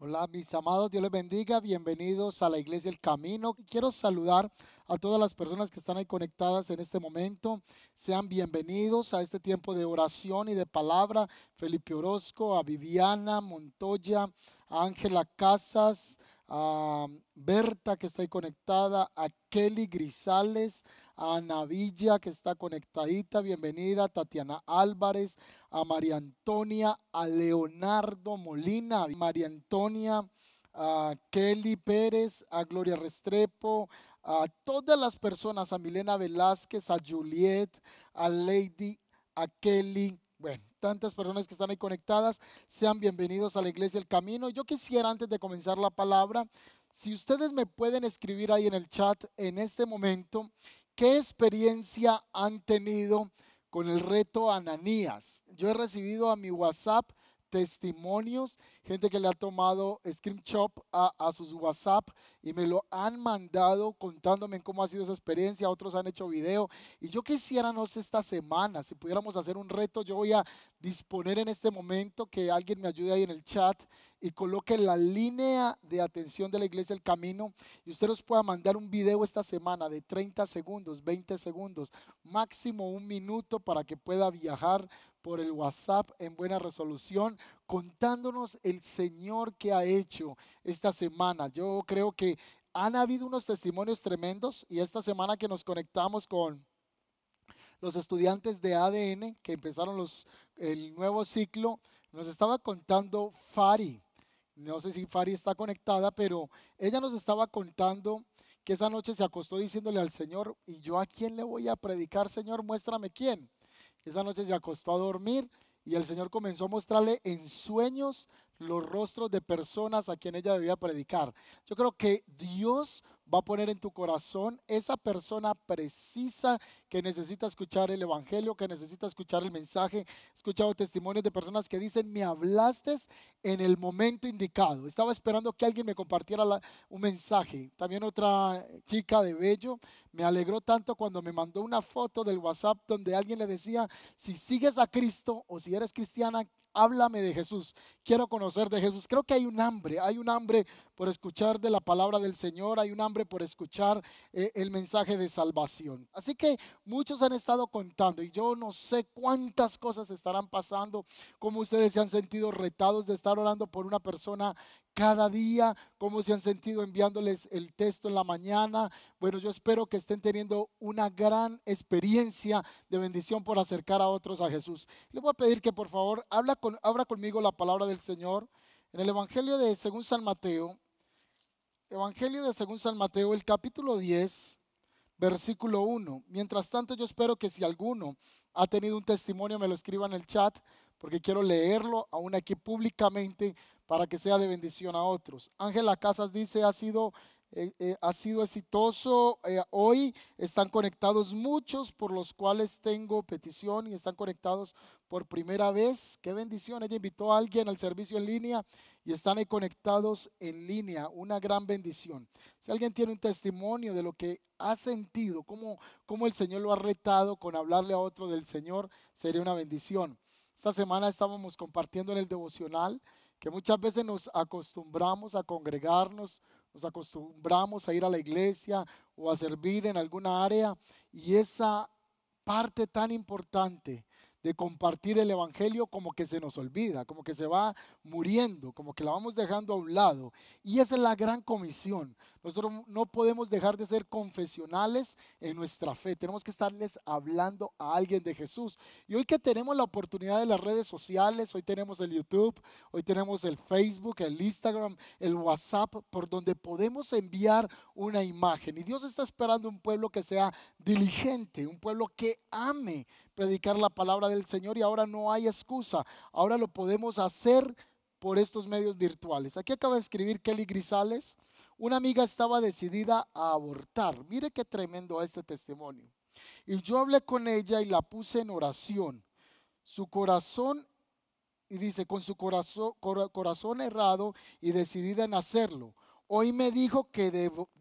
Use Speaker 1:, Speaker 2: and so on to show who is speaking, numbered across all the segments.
Speaker 1: Hola mis amados, Dios les bendiga, bienvenidos a la Iglesia del Camino. Quiero saludar a todas las personas que están ahí conectadas en este momento. Sean bienvenidos a este tiempo de oración y de palabra. Felipe Orozco, a Viviana Montoya, a Ángela Casas, a Berta que está ahí conectada, a Kelly Grisales, a Navilla que está conectadita, bienvenida, Tatiana Álvarez, a María Antonia, a Leonardo Molina, María Antonia, a Kelly Pérez, a Gloria Restrepo, a todas las personas, a Milena Velázquez, a Juliet, a Lady, a Kelly bueno, tantas personas que están ahí conectadas, sean bienvenidos a la Iglesia El Camino. Yo quisiera, antes de comenzar la palabra, si ustedes me pueden escribir ahí en el chat en este momento, ¿qué experiencia han tenido con el reto Ananías? Yo he recibido a mi WhatsApp testimonios, gente que le ha tomado screenshot a, a sus WhatsApp y me lo han mandado contándome cómo ha sido esa experiencia, otros han hecho video y yo quisiera, no esta semana, si pudiéramos hacer un reto, yo voy a disponer en este momento que alguien me ayude ahí en el chat y coloque la línea de atención de la iglesia El Camino y usted nos pueda mandar un video esta semana de 30 segundos, 20 segundos, máximo un minuto para que pueda viajar por el WhatsApp en Buena Resolución contándonos el Señor que ha hecho esta semana. Yo creo que han habido unos testimonios tremendos y esta semana que nos conectamos con los estudiantes de ADN que empezaron los, el nuevo ciclo, nos estaba contando Fari. No sé si Fari está conectada, pero ella nos estaba contando que esa noche se acostó diciéndole al Señor, ¿y yo a quién le voy a predicar, Señor? Muéstrame quién. Esa noche se acostó a dormir y el Señor comenzó a mostrarle en sueños los rostros de personas a quien ella debía predicar. Yo creo que Dios va a poner en tu corazón esa persona precisa que necesita escuchar el Evangelio, que necesita escuchar el mensaje. He escuchado testimonios de personas que dicen, me hablaste en el momento indicado. Estaba esperando que alguien me compartiera un mensaje. También otra chica de Bello me alegró tanto cuando me mandó una foto del WhatsApp donde alguien le decía, si sigues a Cristo o si eres cristiana, háblame de Jesús, quiero conocer de Jesús. Creo que hay un hambre, hay un hambre por escuchar de la palabra del Señor, hay un hambre por escuchar eh, el mensaje de salvación. Así que muchos han estado contando y yo no sé cuántas cosas estarán pasando, cómo ustedes se han sentido retados de estar orando por una persona cada día, cómo se han sentido enviándoles el texto en la mañana. Bueno, yo espero que estén teniendo una gran experiencia de bendición por acercar a otros a Jesús. Le voy a pedir que por favor habla con, abra conmigo la palabra del Señor. En el Evangelio de según San Mateo, Evangelio de según San Mateo, el capítulo 10, versículo 1. Mientras tanto, yo espero que si alguno ha tenido un testimonio, me lo escriba en el chat, porque quiero leerlo aún aquí públicamente para que sea de bendición a otros. Ángela Casas dice, ha sido eh, eh, ha sido exitoso. Eh, hoy están conectados muchos por los cuales tengo petición y están conectados por primera vez. Qué bendición. Ella invitó a alguien al servicio en línea y están ahí conectados en línea. Una gran bendición. Si alguien tiene un testimonio de lo que ha sentido, cómo, cómo el Señor lo ha retado con hablarle a otro del Señor, sería una bendición. Esta semana estábamos compartiendo en el devocional que muchas veces nos acostumbramos a congregarnos nos acostumbramos a ir a la iglesia o a servir en alguna área y esa parte tan importante de compartir el Evangelio como que se nos olvida, como que se va muriendo, como que la vamos dejando a un lado. Y esa es la gran comisión. Nosotros no podemos dejar de ser confesionales en nuestra fe. Tenemos que estarles hablando a alguien de Jesús. Y hoy que tenemos la oportunidad de las redes sociales, hoy tenemos el YouTube, hoy tenemos el Facebook, el Instagram, el WhatsApp, por donde podemos enviar una imagen. Y Dios está esperando un pueblo que sea diligente, un pueblo que ame predicar la palabra del Señor y ahora no hay excusa. Ahora lo podemos hacer por estos medios virtuales. Aquí acaba de escribir Kelly Grisales. Una amiga estaba decidida a abortar. Mire qué tremendo este testimonio. Y yo hablé con ella y la puse en oración. Su corazón, y dice, con su corazón, corazón errado y decidida en hacerlo. Hoy me dijo que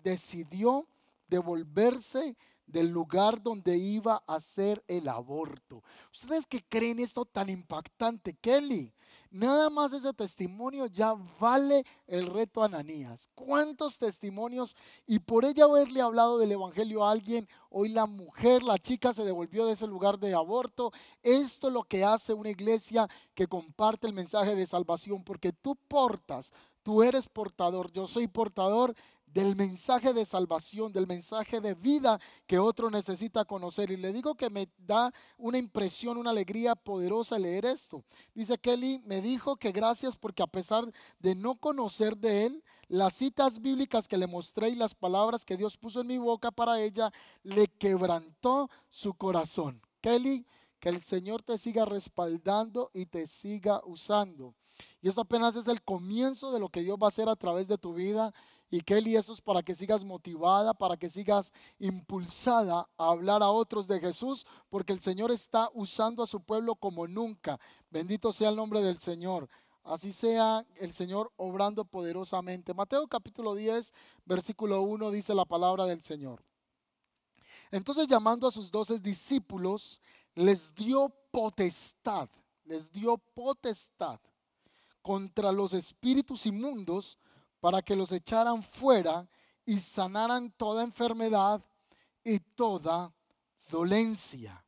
Speaker 1: decidió devolverse del lugar donde iba a hacer el aborto. ¿Ustedes que creen esto tan impactante, Kelly? Nada más ese testimonio ya vale el reto a Ananías. ¿Cuántos testimonios? Y por ella haberle hablado del Evangelio a alguien, hoy la mujer, la chica se devolvió de ese lugar de aborto. Esto es lo que hace una iglesia que comparte el mensaje de salvación, porque tú portas, tú eres portador, yo soy portador del mensaje de salvación, del mensaje de vida que otro necesita conocer. Y le digo que me da una impresión, una alegría poderosa leer esto. Dice Kelly, me dijo que gracias porque a pesar de no conocer de él, las citas bíblicas que le mostré y las palabras que Dios puso en mi boca para ella, le quebrantó su corazón. Kelly, que el Señor te siga respaldando y te siga usando. Y eso apenas es el comienzo de lo que Dios va a hacer a través de tu vida y Kelly, eso es para que sigas motivada, para que sigas impulsada a hablar a otros de Jesús, porque el Señor está usando a su pueblo como nunca. Bendito sea el nombre del Señor. Así sea el Señor obrando poderosamente. Mateo capítulo 10, versículo 1 dice la palabra del Señor. Entonces llamando a sus doce discípulos, les dio potestad, les dio potestad contra los espíritus inmundos para que los echaran fuera y sanaran toda enfermedad y toda dolencia.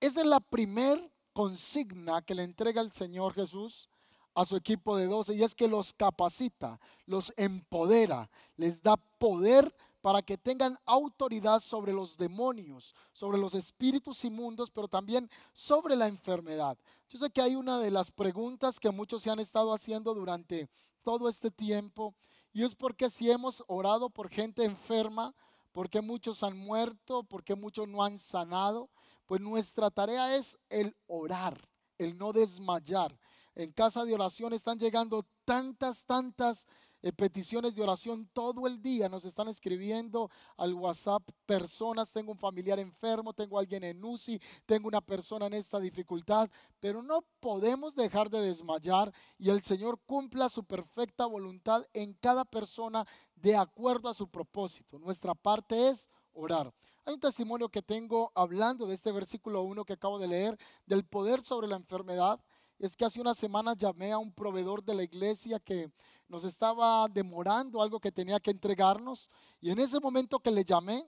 Speaker 1: Esa es la primer consigna que le entrega el Señor Jesús a su equipo de doce y es que los capacita, los empodera, les da poder para que tengan autoridad sobre los demonios, sobre los espíritus inmundos, pero también sobre la enfermedad. Yo sé que hay una de las preguntas que muchos se han estado haciendo durante todo este tiempo. Y es porque si hemos orado por gente enferma, porque muchos han muerto, porque muchos no han sanado, pues nuestra tarea es el orar, el no desmayar. En casa de oración están llegando tantas, tantas eh, peticiones de oración todo el día. Nos están escribiendo al WhatsApp personas, tengo un familiar enfermo, tengo alguien en UCI, tengo una persona en esta dificultad, pero no podemos dejar de desmayar y el Señor cumpla su perfecta voluntad en cada persona de acuerdo a su propósito. Nuestra parte es orar. Hay un testimonio que tengo hablando de este versículo 1 que acabo de leer, del poder sobre la enfermedad. Es que hace una semana llamé a un proveedor de la iglesia que nos estaba demorando algo que tenía que entregarnos. Y en ese momento que le llamé,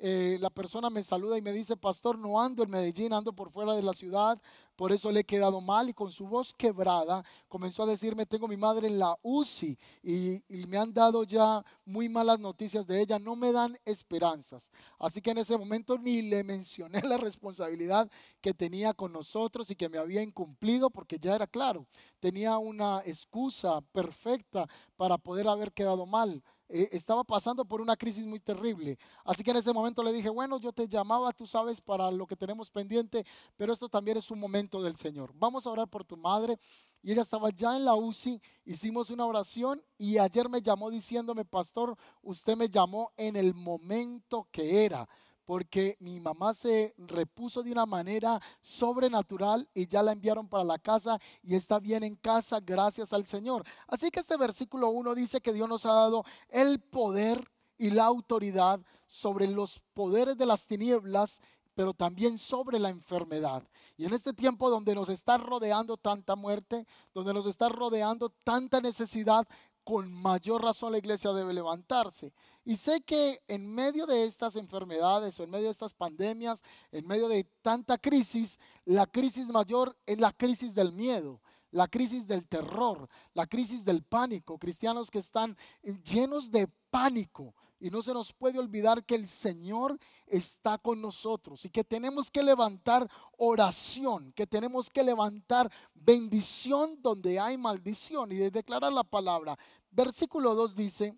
Speaker 1: eh, la persona me saluda y me dice, pastor, no ando en Medellín, ando por fuera de la ciudad, por eso le he quedado mal. Y con su voz quebrada comenzó a decirme, tengo mi madre en la UCI y me han dado ya muy malas noticias de ella, no me dan esperanzas. Así que en ese momento ni le mencioné la responsabilidad que tenía con nosotros y que me había incumplido, porque ya era claro, tenía una excusa perfecta para poder haber quedado mal eh, estaba pasando por una crisis muy terrible. Así que en ese momento le dije, bueno, yo te llamaba, tú sabes, para lo que tenemos pendiente, pero esto también es un momento del Señor. Vamos a orar por tu madre. Y ella estaba ya en la UCI, hicimos una oración y ayer me llamó diciéndome, pastor, usted me llamó en el momento que era porque mi mamá se repuso de una manera sobrenatural y ya la enviaron para la casa y está bien en casa gracias al Señor. Así que este versículo 1 dice que Dios nos ha dado el poder y la autoridad sobre los poderes de las tinieblas pero también sobre la enfermedad. Y en este tiempo donde nos está rodeando tanta muerte, donde nos está rodeando tanta necesidad, con mayor razón la iglesia debe levantarse. Y sé que en medio de estas enfermedades o en medio de estas pandemias, en medio de tanta crisis, la crisis mayor es la crisis del miedo, la crisis del terror, la crisis del pánico. Cristianos que están llenos de pánico, y no se nos puede olvidar que el Señor está con nosotros y que tenemos que levantar oración, que tenemos que levantar bendición donde hay maldición y de declarar la palabra. Versículo 2 dice,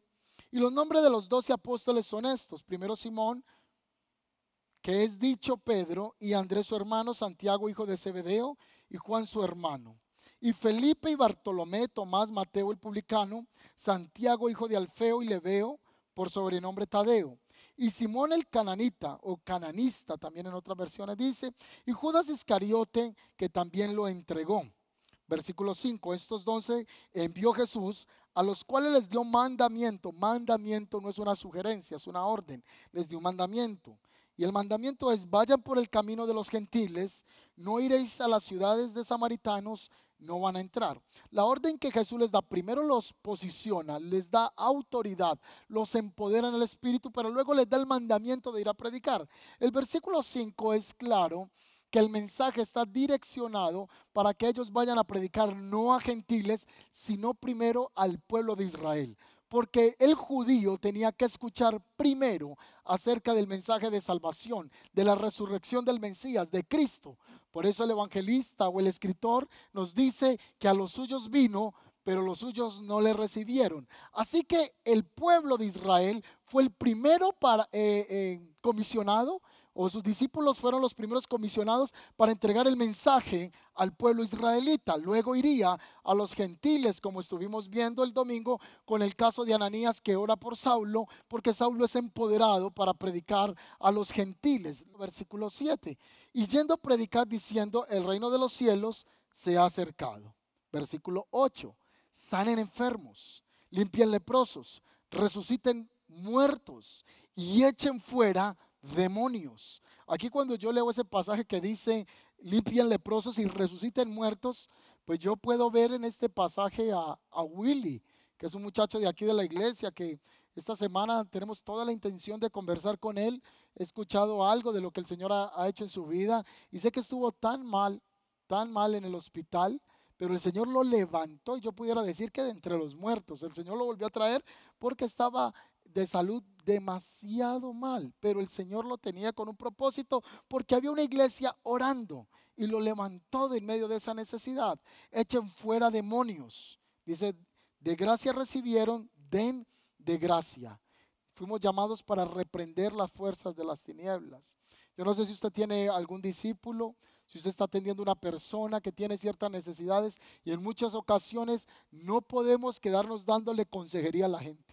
Speaker 1: y los nombres de los doce apóstoles son estos. Primero Simón, que es dicho Pedro, y Andrés su hermano, Santiago hijo de Zebedeo, y Juan su hermano. Y Felipe y Bartolomé, Tomás, Mateo el publicano, Santiago hijo de Alfeo y Leveo, por sobrenombre Tadeo, y Simón el cananita o cananista, también en otras versiones dice, y Judas Iscariote, que también lo entregó. Versículo 5, estos 12 envió Jesús, a los cuales les dio mandamiento. Mandamiento no es una sugerencia, es una orden. Les dio un mandamiento. Y el mandamiento es, vayan por el camino de los gentiles, no iréis a las ciudades de samaritanos, no van a entrar. La orden que Jesús les da, primero los posiciona, les da autoridad, los empodera en el Espíritu, pero luego les da el mandamiento de ir a predicar. El versículo 5 es claro que el mensaje está direccionado para que ellos vayan a predicar no a gentiles, sino primero al pueblo de Israel porque el judío tenía que escuchar primero acerca del mensaje de salvación, de la resurrección del Mesías, de Cristo. Por eso el evangelista o el escritor nos dice que a los suyos vino, pero los suyos no le recibieron. Así que el pueblo de Israel fue el primero para, eh, eh, comisionado o sus discípulos fueron los primeros comisionados para entregar el mensaje al pueblo israelita. Luego iría a los gentiles, como estuvimos viendo el domingo con el caso de Ananías que ora por Saulo, porque Saulo es empoderado para predicar a los gentiles. Versículo 7. Y yendo a predicar diciendo, el reino de los cielos se ha acercado. Versículo 8. Sanen enfermos, limpien leprosos, resuciten muertos y echen fuera demonios. Aquí cuando yo leo ese pasaje que dice, limpian leprosos y resuciten muertos, pues yo puedo ver en este pasaje a, a Willy, que es un muchacho de aquí de la iglesia, que esta semana tenemos toda la intención de conversar con él. He escuchado algo de lo que el Señor ha, ha, hecho en su vida y sé que estuvo tan mal, tan mal en el hospital, pero el Señor lo levantó y yo pudiera decir que de entre los muertos, el Señor lo volvió a traer porque estaba de salud demasiado mal, pero el Señor lo tenía con un propósito porque había una iglesia orando y lo levantó de en medio de esa necesidad. Echen fuera demonios. Dice, de gracia recibieron, den de gracia. Fuimos llamados para reprender las fuerzas de las tinieblas. Yo no sé si usted tiene algún discípulo, si usted está atendiendo a una persona que tiene ciertas necesidades y en muchas ocasiones no podemos quedarnos dándole consejería a la gente.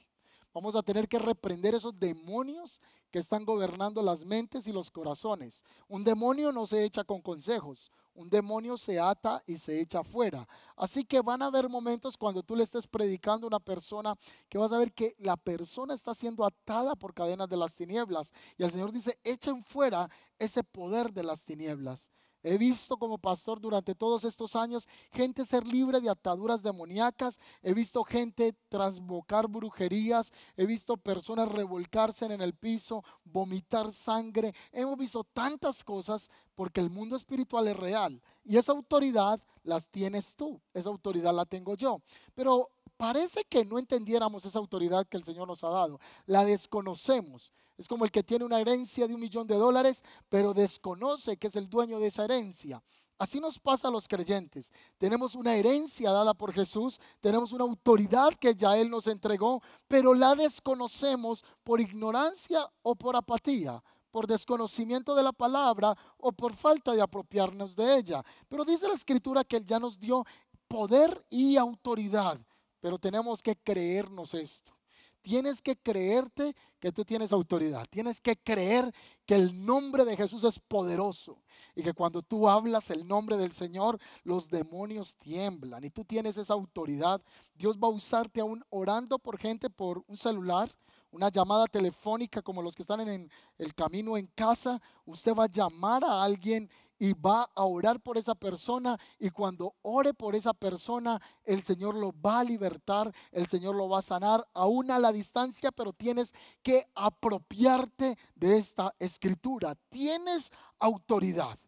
Speaker 1: Vamos a tener que reprender esos demonios que están gobernando las mentes y los corazones. Un demonio no se echa con consejos, un demonio se ata y se echa fuera. Así que van a haber momentos cuando tú le estés predicando a una persona que vas a ver que la persona está siendo atada por cadenas de las tinieblas. Y el Señor dice, echen fuera ese poder de las tinieblas. He visto como pastor durante todos estos años gente ser libre de ataduras demoníacas, he visto gente transbocar brujerías, he visto personas revolcarse en el piso, vomitar sangre, hemos visto tantas cosas porque el mundo espiritual es real y esa autoridad las tienes tú, esa autoridad la tengo yo. Pero parece que no entendiéramos esa autoridad que el Señor nos ha dado. La desconocemos. Es como el que tiene una herencia de un millón de dólares, pero desconoce que es el dueño de esa herencia. Así nos pasa a los creyentes. Tenemos una herencia dada por Jesús, tenemos una autoridad que ya Él nos entregó, pero la desconocemos por ignorancia o por apatía, por desconocimiento de la palabra o por falta de apropiarnos de ella. Pero dice la escritura que Él ya nos dio poder y autoridad pero tenemos que creernos esto. Tienes que creerte que tú tienes autoridad. Tienes que creer que el nombre de Jesús es poderoso y que cuando tú hablas el nombre del Señor, los demonios tiemblan y tú tienes esa autoridad. Dios va a usarte aún orando por gente por un celular, una llamada telefónica como los que están en el camino en casa. Usted va a llamar a alguien y va a orar por esa persona y cuando ore por esa persona, el Señor lo va a libertar, el Señor lo va a sanar, aún a la distancia, pero tienes que apropiarte de esta escritura. Tienes autoridad.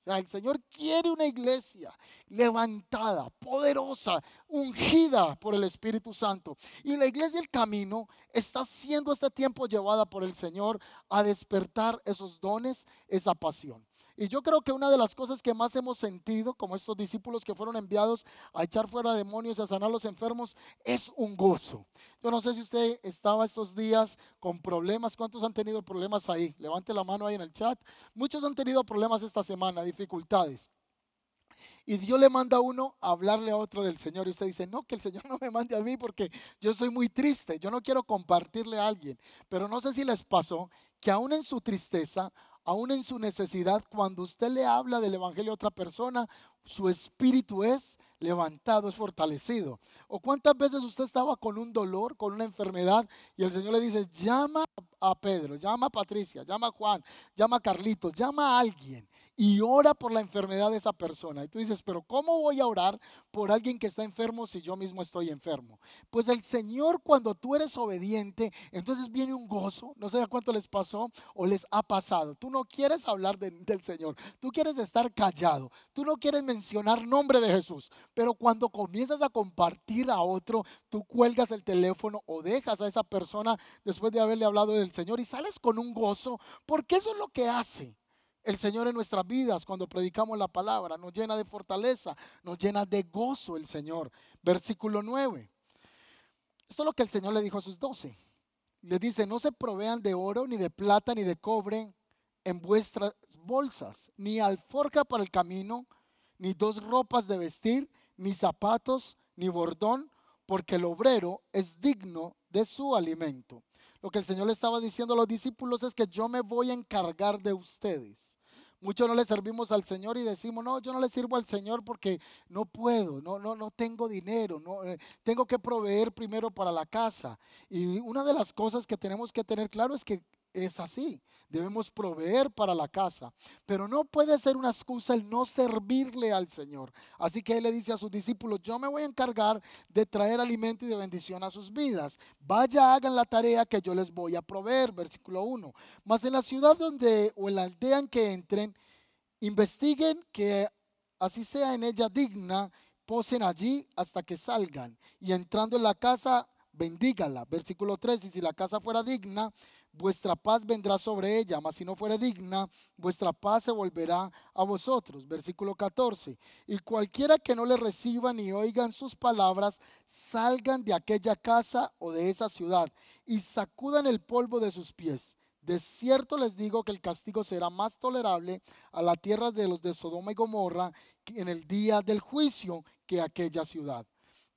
Speaker 1: O sea, el Señor quiere una iglesia levantada, poderosa, ungida por el Espíritu Santo. Y la iglesia del camino está siendo este tiempo llevada por el Señor a despertar esos dones, esa pasión. Y yo creo que una de las cosas que más hemos sentido, como estos discípulos que fueron enviados a echar fuera demonios y a sanar a los enfermos, es un gozo. Yo no sé si usted estaba estos días con problemas. ¿Cuántos han tenido problemas ahí? Levante la mano ahí en el chat. Muchos han tenido problemas esta semana, dificultades. Y Dios le manda a uno a hablarle a otro del Señor. Y usted dice, no, que el Señor no me mande a mí porque yo soy muy triste. Yo no quiero compartirle a alguien. Pero no sé si les pasó que aún en su tristeza aún en su necesidad, cuando usted le habla del Evangelio a otra persona, su espíritu es levantado, es fortalecido. O cuántas veces usted estaba con un dolor, con una enfermedad, y el Señor le dice, llama a Pedro, llama a Patricia, llama a Juan, llama a Carlitos, llama a alguien y ora por la enfermedad de esa persona. Y tú dices, pero ¿cómo voy a orar por alguien que está enfermo si yo mismo estoy enfermo? Pues el Señor cuando tú eres obediente, entonces viene un gozo. No sé a cuánto les pasó o les ha pasado. Tú no quieres hablar del Señor. Tú quieres estar callado. Tú no quieres mencionar nombre de Jesús. Pero cuando comienzas a compartir a otro, tú cuelgas el teléfono o dejas a esa persona después de haberle hablado del Señor y sales con un gozo. Porque eso es lo que hace el Señor en nuestras vidas cuando predicamos la palabra. Nos llena de fortaleza, nos llena de gozo el Señor. Versículo 9. Esto es lo que el Señor le dijo a sus doce. Le dice, no se provean de oro, ni de plata, ni de cobre en vuestras bolsas, ni alforja para el camino, ni dos ropas de vestir, ni zapatos, ni bordón, porque el obrero es digno de su alimento. Lo que el Señor le estaba diciendo a los discípulos es que yo me voy a encargar de ustedes. Muchos no le servimos al Señor y decimos, no, yo no le sirvo al Señor porque no puedo, no, no, no tengo dinero, no, eh, tengo que proveer primero para la casa. Y una de las cosas que tenemos que tener claro es que es así. Debemos proveer para la casa. Pero no puede ser una excusa el no servirle al Señor. Así que Él le dice a sus discípulos, yo me voy a encargar de traer alimento y de bendición a sus vidas. Vaya, hagan la tarea que yo les voy a proveer. Versículo 1. Mas en la ciudad donde o en la aldea en que entren, investiguen que así sea en ella digna, posen allí hasta que salgan. Y entrando en la casa bendígala. Versículo 3, y si la casa fuera digna, vuestra paz vendrá sobre ella, mas si no fuera digna, vuestra paz se volverá a vosotros. Versículo 14, y cualquiera que no le reciba ni oigan sus palabras, salgan de aquella casa o de esa ciudad y sacudan el polvo de sus pies. De cierto les digo que el castigo será más tolerable a la tierra de los de Sodoma y Gomorra en el día del juicio que aquella ciudad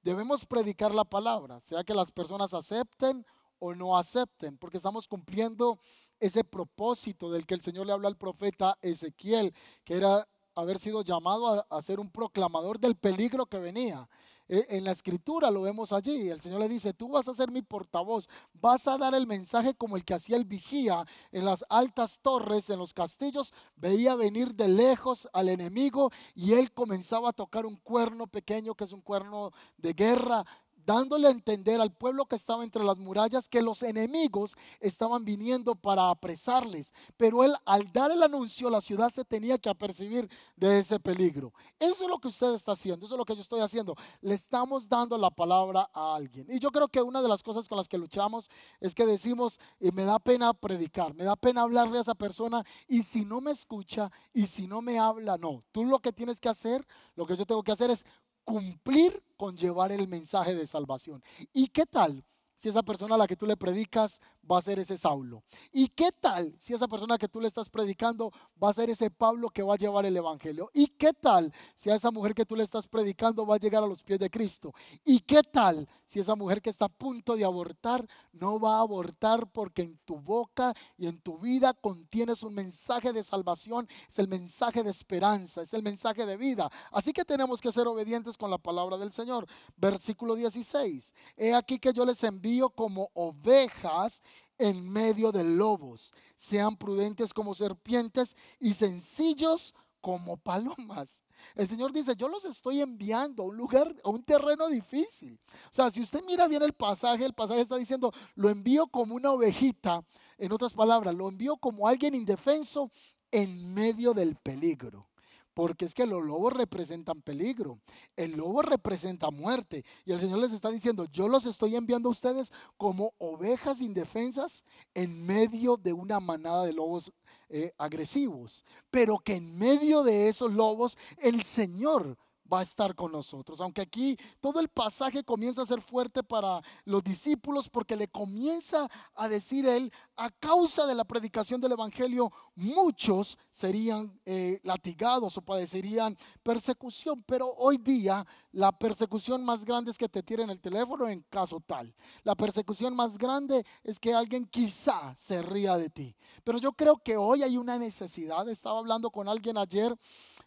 Speaker 1: debemos predicar la palabra, sea que las personas acepten o no acepten, porque estamos cumpliendo ese propósito del que el Señor le habló al profeta Ezequiel, que era haber sido llamado a, ser un proclamador del peligro que venía. E, en la escritura lo vemos allí. El Señor le dice, tú vas a ser mi portavoz, vas a dar el mensaje como el que hacía el vigía en las altas torres, en los castillos. Veía venir de lejos al enemigo y él comenzaba a tocar un cuerno pequeño, que es un cuerno de guerra, dándole a entender al pueblo que estaba entre las murallas que los enemigos estaban viniendo para apresarles. Pero él al dar el anuncio la ciudad se tenía que apercibir de ese peligro. Eso es lo que usted está haciendo, eso es lo que yo estoy haciendo. Le estamos dando la palabra a alguien. Y yo creo que una de las cosas con las que luchamos es que decimos, y eh, me da pena predicar, me da pena hablarle a esa persona y si no me escucha y si no me habla, no. Tú lo que tienes que hacer, lo que yo tengo que hacer es cumplir con llevar el mensaje de salvación. ¿Y qué tal si esa persona a la que tú le predicas va a ser ese Saulo. ¿Y qué tal si esa persona que tú le estás predicando va a ser ese Pablo que va a llevar el Evangelio? ¿Y qué tal si a esa mujer que tú le estás predicando va a llegar a los pies de Cristo? ¿Y qué tal si esa mujer que está a punto de abortar no va a abortar porque en tu boca y en tu vida contienes un mensaje de salvación, es el mensaje de esperanza, es el mensaje de vida? Así que tenemos que ser obedientes con la palabra del Señor. Versículo 16. He aquí que yo les envío como ovejas en medio de lobos. Sean prudentes como serpientes y sencillos como palomas. El Señor dice, yo los estoy enviando a un lugar, a un terreno difícil. O sea, si usted mira bien el pasaje, el pasaje está diciendo, lo envío como una ovejita, en otras palabras, lo envío como alguien indefenso en medio del peligro porque es que los lobos representan peligro, el lobo representa muerte. Y el Señor les está diciendo, yo los estoy enviando a ustedes como ovejas indefensas en medio de una manada de lobos eh, agresivos, pero que en medio de esos lobos el Señor va a estar con nosotros. Aunque aquí todo el pasaje comienza a ser fuerte para los discípulos porque le comienza a decir él a causa de la predicación del Evangelio, muchos serían eh, latigados o padecerían persecución. Pero hoy día la persecución más grande es que te tiren el teléfono en caso tal. La persecución más grande es que alguien quizá se ría de ti. Pero yo creo que hoy hay una necesidad. Estaba hablando con alguien ayer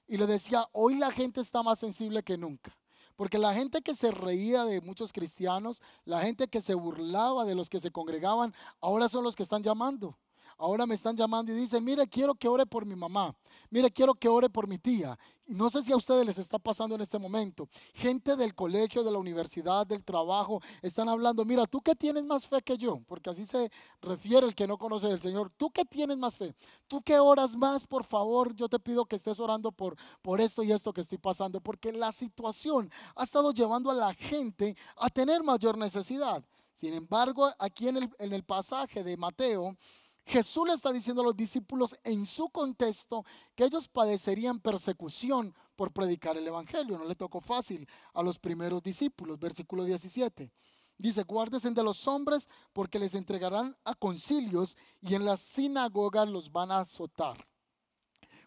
Speaker 1: y le decía, hoy la gente está más sensible que nunca. Porque la gente que se reía de muchos cristianos, la gente que se burlaba de los que se congregaban, ahora son los que están llamando. Ahora me están llamando y dicen, mire, quiero que ore por mi mamá. Mire, quiero que ore por mi tía. no sé si a ustedes les está pasando en este momento. Gente del colegio, de la universidad, del trabajo, están hablando, mira, tú que tienes más fe que yo, porque así se refiere el que no conoce del Señor. Tú que tienes más fe, tú que oras más, por favor, yo te pido que estés orando por, por esto y esto que estoy pasando, porque la situación ha estado llevando a la gente a tener mayor necesidad. Sin embargo, aquí en el, en el pasaje de Mateo, Jesús le está diciendo a los discípulos en su contexto que ellos padecerían persecución por predicar el Evangelio. No le tocó fácil a los primeros discípulos. Versículo 17. Dice, guárdesen de los hombres porque les entregarán a concilios y en las sinagogas los van a azotar.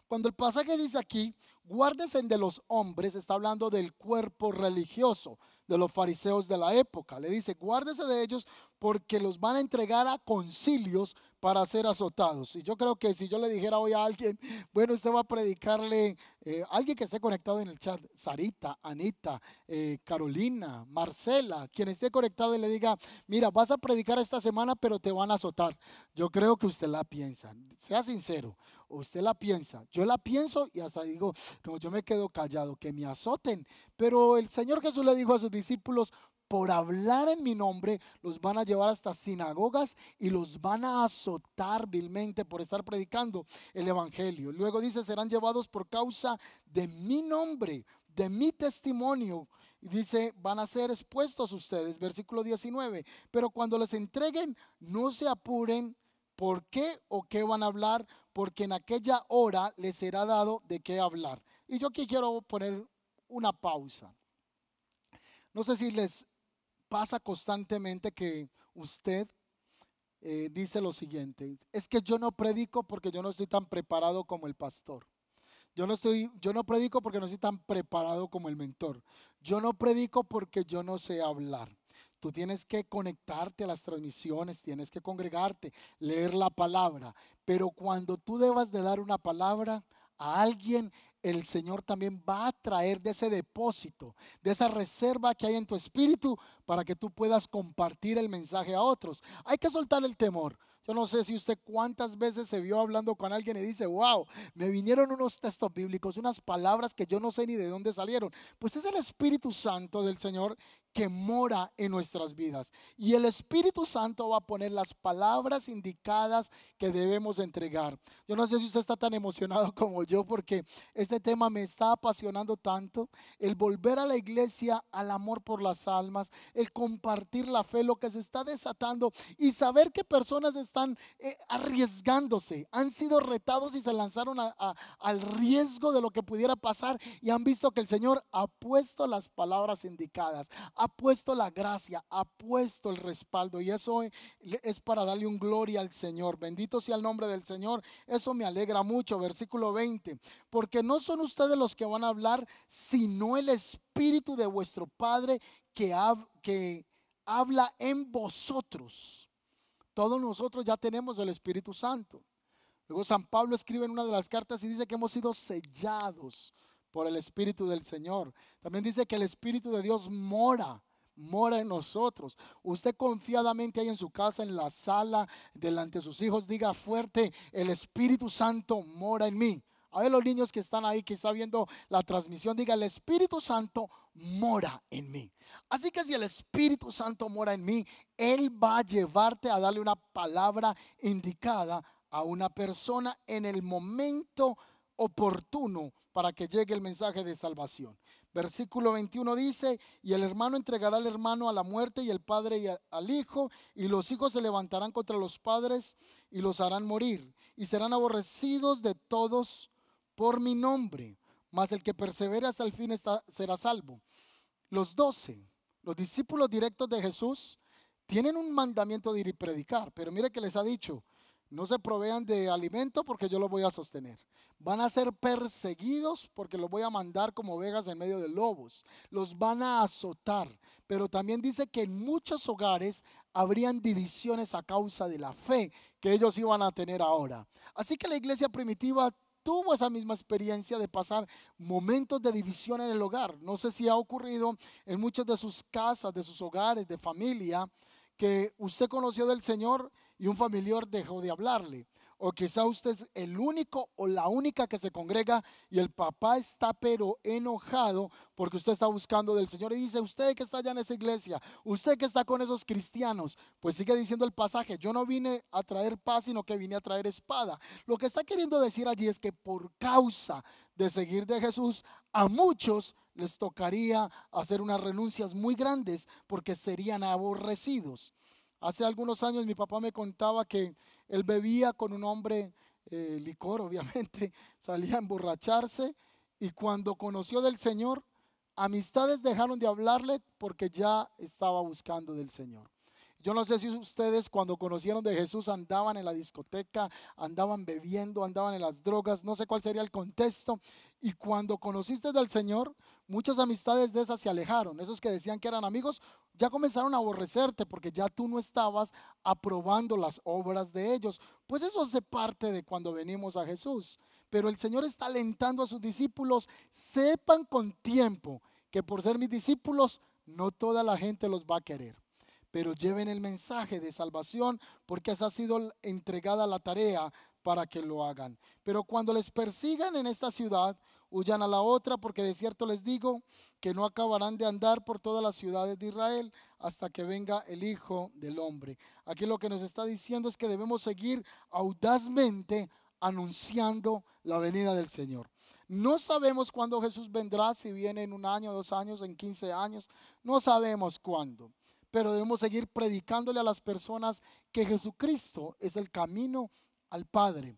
Speaker 1: Cuando el pasaje dice aquí, guárdesen de los hombres, está hablando del cuerpo religioso, de los fariseos de la época. Le dice, guárdese de ellos porque los van a entregar a concilios para ser azotados. Y yo creo que si yo le dijera hoy a alguien, bueno, usted va a predicarle eh, alguien que esté conectado en el chat, Sarita, Anita, eh, Carolina, Marcela, quien esté conectado y le diga, mira, vas a predicar esta semana, pero te van a azotar. Yo creo que usted la piensa, sea sincero, usted la piensa, yo la pienso y hasta digo, no, yo me quedo callado, que me azoten. Pero el Señor Jesús le dijo a sus discípulos, por hablar en mi nombre, los van a llevar hasta sinagogas y los van a azotar vilmente por estar predicando el Evangelio. Luego dice, serán llevados por causa de mi nombre, de mi testimonio. Y dice, van a ser expuestos ustedes, versículo 19. Pero cuando les entreguen, no se apuren por qué o qué van a hablar, porque en aquella hora les será dado de qué hablar. Y yo aquí quiero poner una pausa. No sé si les pasa constantemente que usted eh, dice lo siguiente, es que yo no predico porque yo no estoy tan preparado como el pastor. Yo no, estoy, yo no predico porque no estoy tan preparado como el mentor. Yo no predico porque yo no sé hablar. Tú tienes que conectarte a las transmisiones, tienes que congregarte, leer la palabra. Pero cuando tú debas de dar una palabra a alguien, el Señor también va a traer de ese depósito, de esa reserva que hay en tu espíritu para que tú puedas compartir el mensaje a otros. Hay que soltar el temor. Yo no sé si usted cuántas veces se vio hablando con alguien y dice, wow, me vinieron unos textos bíblicos, unas palabras que yo no sé ni de dónde salieron. Pues es el Espíritu Santo del Señor que mora en nuestras vidas. Y el Espíritu Santo va a poner las palabras indicadas que debemos entregar. Yo no sé si usted está tan emocionado como yo porque este tema me está apasionando tanto. El volver a la iglesia, al amor por las almas, el compartir la fe, lo que se está desatando y saber que personas están eh, arriesgándose, han sido retados y se lanzaron al riesgo de lo que pudiera pasar y han visto que el Señor ha puesto las palabras indicadas ha puesto la gracia, ha puesto el respaldo y eso es para darle un gloria al Señor. Bendito sea el nombre del Señor. Eso me alegra mucho. Versículo 20. Porque no son ustedes los que van a hablar, sino el Espíritu de vuestro Padre que, que habla en vosotros. Todos nosotros ya tenemos el Espíritu Santo. Luego San Pablo escribe en una de las cartas y dice que hemos sido sellados por el Espíritu del Señor. También dice que el Espíritu de Dios mora, mora en nosotros. Usted confiadamente ahí en su casa, en la sala, delante de sus hijos, diga fuerte, el Espíritu Santo mora en mí. A ver los niños que están ahí, que están viendo la transmisión, diga, el Espíritu Santo mora en mí. Así que si el Espíritu Santo mora en mí, Él va a llevarte a darle una palabra indicada a una persona en el momento oportuno para que llegue el mensaje de salvación. Versículo 21 dice, y el hermano entregará al hermano a la muerte y el padre y al hijo, y los hijos se levantarán contra los padres y los harán morir, y serán aborrecidos de todos por mi nombre, mas el que persevere hasta el fin será salvo. Los doce, los discípulos directos de Jesús, tienen un mandamiento de ir y predicar, pero mire que les ha dicho, no se provean de alimento porque yo los voy a sostener. Van a ser perseguidos porque los voy a mandar como Vegas en medio de lobos. Los van a azotar. Pero también dice que en muchos hogares habrían divisiones a causa de la fe que ellos iban a tener ahora. Así que la iglesia primitiva tuvo esa misma experiencia de pasar momentos de división en el hogar. No sé si ha ocurrido en muchas de sus casas, de sus hogares, de familia, que usted conoció del Señor y un familiar dejó de hablarle. O quizá usted es el único o la única que se congrega y el papá está pero enojado porque usted está buscando del Señor y dice, usted que está allá en esa iglesia, usted que está con esos cristianos, pues sigue diciendo el pasaje, yo no vine a traer paz sino que vine a traer espada. Lo que está queriendo decir allí es que por causa de seguir de Jesús, a muchos les tocaría hacer unas renuncias muy grandes porque serían aborrecidos. Hace algunos años mi papá me contaba que él bebía con un hombre eh, licor, obviamente, salía a emborracharse y cuando conoció del Señor, amistades dejaron de hablarle porque ya estaba buscando del Señor. Yo no sé si ustedes cuando conocieron de Jesús andaban en la discoteca, andaban bebiendo, andaban en las drogas, no sé cuál sería el contexto. Y cuando conociste del Señor, muchas amistades de esas se alejaron. Esos que decían que eran amigos ya comenzaron a aborrecerte porque ya tú no estabas aprobando las obras de ellos. Pues eso hace parte de cuando venimos a Jesús. Pero el Señor está alentando a sus discípulos, sepan con tiempo que por ser mis discípulos no toda la gente los va a querer. Pero lleven el mensaje de salvación porque esa ha sido entregada la tarea para que lo hagan. Pero cuando les persigan en esta ciudad, huyan a la otra, porque de cierto les digo que no acabarán de andar por todas las ciudades de Israel hasta que venga el Hijo del Hombre. Aquí lo que nos está diciendo es que debemos seguir audazmente anunciando la venida del Señor. No sabemos cuándo Jesús vendrá, si viene en un año, dos años, en 15 años, no sabemos cuándo, pero debemos seguir predicándole a las personas que Jesucristo es el camino al Padre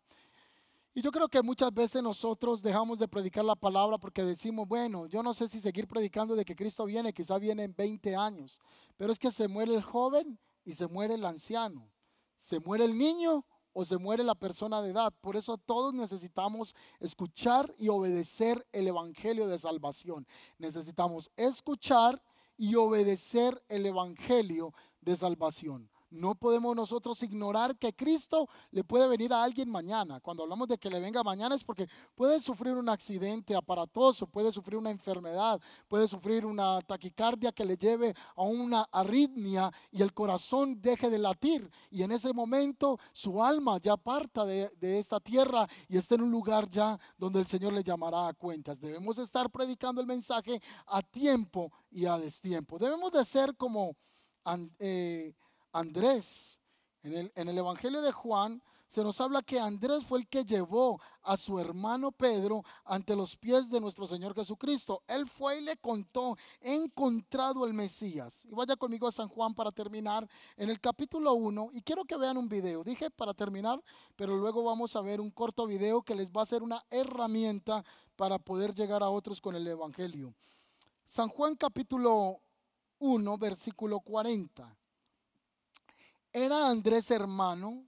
Speaker 1: y yo creo que muchas veces nosotros dejamos de predicar la palabra porque decimos, bueno, yo no sé si seguir predicando de que Cristo viene, quizá viene en 20 años, pero es que se muere el joven y se muere el anciano, se muere el niño o se muere la persona de edad. Por eso todos necesitamos escuchar y obedecer el Evangelio de Salvación. Necesitamos escuchar y obedecer el Evangelio de Salvación. No podemos nosotros ignorar que Cristo le puede venir a alguien mañana. Cuando hablamos de que le venga mañana es porque puede sufrir un accidente aparatoso, puede sufrir una enfermedad, puede sufrir una taquicardia que le lleve a una arritmia y el corazón deje de latir. Y en ese momento su alma ya parta de, esta tierra y está en un lugar ya donde el Señor le llamará a cuentas. Debemos estar predicando el mensaje a tiempo y a destiempo. Debemos de ser como... Eh, Andrés. En el, Evangelio de Juan se nos habla que Andrés fue el que llevó a su hermano Pedro ante los pies de nuestro Señor Jesucristo. Él fue y le contó, he encontrado el Mesías. Y vaya conmigo a San Juan para terminar en el capítulo 1 y quiero que vean un video. Dije para terminar, pero luego vamos a ver un corto video que les va a ser una herramienta para poder llegar a otros con el Evangelio. San Juan capítulo 1, versículo 40. ¿Era Andrés hermano?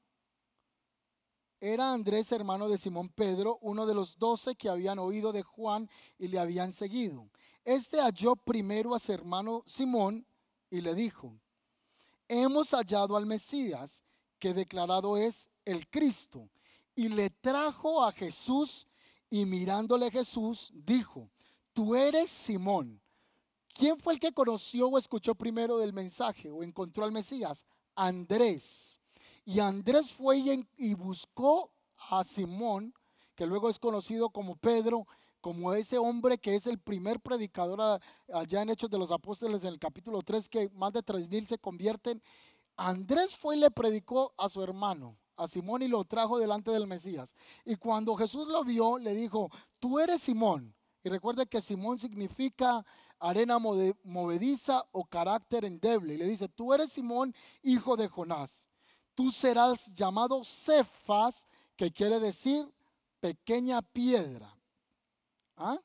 Speaker 1: ¿Era Andrés hermano de Simón Pedro, uno de los doce que habían oído de Juan y le habían seguido? Este halló primero a su hermano Simón y le dijo, hemos hallado al Mesías, que declarado es el Cristo. Y le trajo a Jesús y mirándole Jesús dijo, tú eres Simón. ¿Quién fue el que conoció o escuchó primero del mensaje o encontró al Mesías? Andrés. Y Andrés fue y, buscó a Simón, que luego es conocido como Pedro, como ese hombre que es el primer predicador allá en Hechos de los Apóstoles en el capítulo 3, que más de 3.000 se convierten. Andrés fue y le predicó a su hermano, a Simón, y lo trajo delante del Mesías. Y cuando Jesús lo vio, le dijo, tú eres Simón. Y recuerde que Simón significa arena movediza o carácter endeble. Y le dice, tú eres Simón, hijo de Jonás. Tú serás llamado Cefas, que quiere decir pequeña piedra. ¿Ah?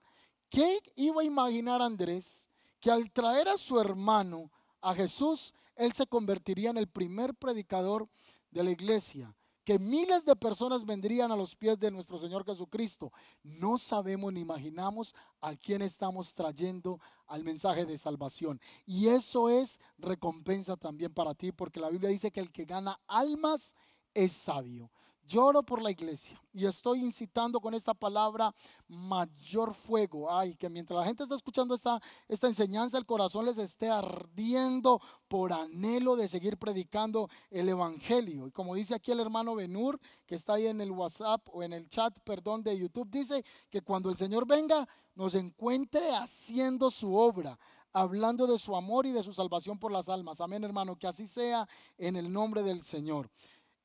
Speaker 1: ¿Qué iba a imaginar Andrés que al traer a su hermano a Jesús, él se convertiría en el primer predicador de la iglesia? que miles de personas vendrían a los pies de nuestro Señor Jesucristo. No sabemos ni imaginamos a quién estamos trayendo al mensaje de salvación. Y eso es recompensa también para ti, porque la Biblia dice que el que gana almas es sabio. Lloro por la iglesia y estoy incitando con esta palabra mayor fuego. Ay, que mientras la gente está escuchando esta, esta enseñanza, el corazón les esté ardiendo por anhelo de seguir predicando el Evangelio. Y como dice aquí el hermano Benur, que está ahí en el WhatsApp o en el chat, perdón, de YouTube, dice que cuando el Señor venga, nos encuentre haciendo su obra, hablando de su amor y de su salvación por las almas. Amén, hermano, que así sea en el nombre del Señor.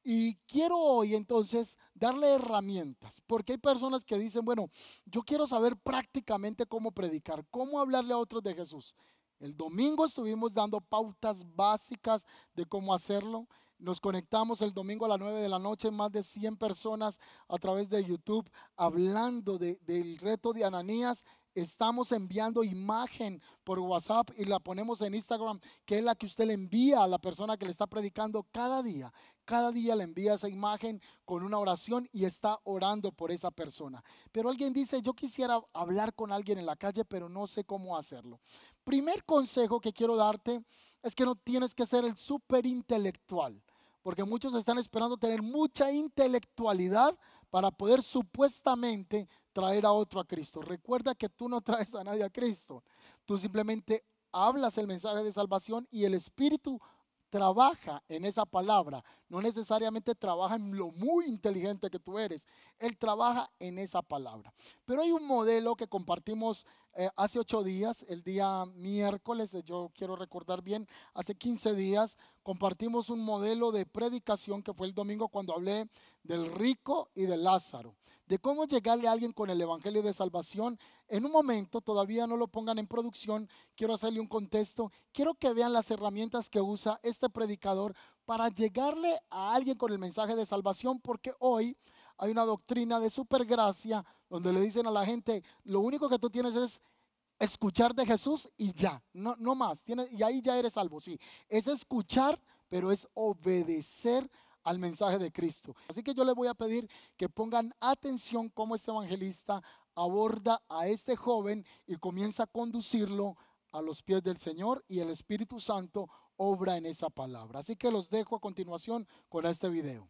Speaker 1: Y quiero hoy entonces darle herramientas, porque hay personas que dicen, bueno, yo quiero saber prácticamente cómo predicar, cómo hablarle a otros de Jesús. El domingo estuvimos dando pautas básicas de cómo hacerlo. Nos conectamos el domingo a las 9 de la noche, más de 100 personas a través de YouTube hablando del reto de Ananías estamos enviando imagen por WhatsApp y la ponemos en Instagram, que es la que usted le envía a la persona que le está predicando cada día. Cada día le envía esa imagen con una oración y está orando por esa persona. Pero alguien dice, yo quisiera hablar con alguien en la calle, pero no sé cómo hacerlo. Primer consejo que quiero darte es que no tienes que ser el intelectual porque muchos están esperando tener mucha intelectualidad para poder supuestamente traer a otro a Cristo. Recuerda que tú no traes a nadie a Cristo. Tú simplemente hablas el mensaje de salvación y el Espíritu trabaja en esa palabra. No necesariamente trabaja en lo muy inteligente que tú eres. Él trabaja en esa palabra. Pero hay un modelo que compartimos eh, hace ocho días, el día miércoles, eh, yo quiero recordar bien, hace 15 días compartimos un modelo de predicación que fue el domingo cuando hablé del rico y de Lázaro de cómo llegarle a alguien con el Evangelio de Salvación. En un momento, todavía no lo pongan en producción, quiero hacerle un contexto, quiero que vean las herramientas que usa este predicador para llegarle a alguien con el mensaje de salvación, porque hoy hay una doctrina de supergracia donde le dicen a la gente, lo único que tú tienes es escuchar de Jesús y ya, no, no más, y ahí ya eres salvo, sí, es escuchar, pero es obedecer al mensaje de Cristo. Así que yo les voy a pedir que pongan atención cómo este evangelista aborda a este joven y comienza a conducirlo a los pies del Señor y el Espíritu Santo obra en esa palabra. Así que los dejo a continuación con este video.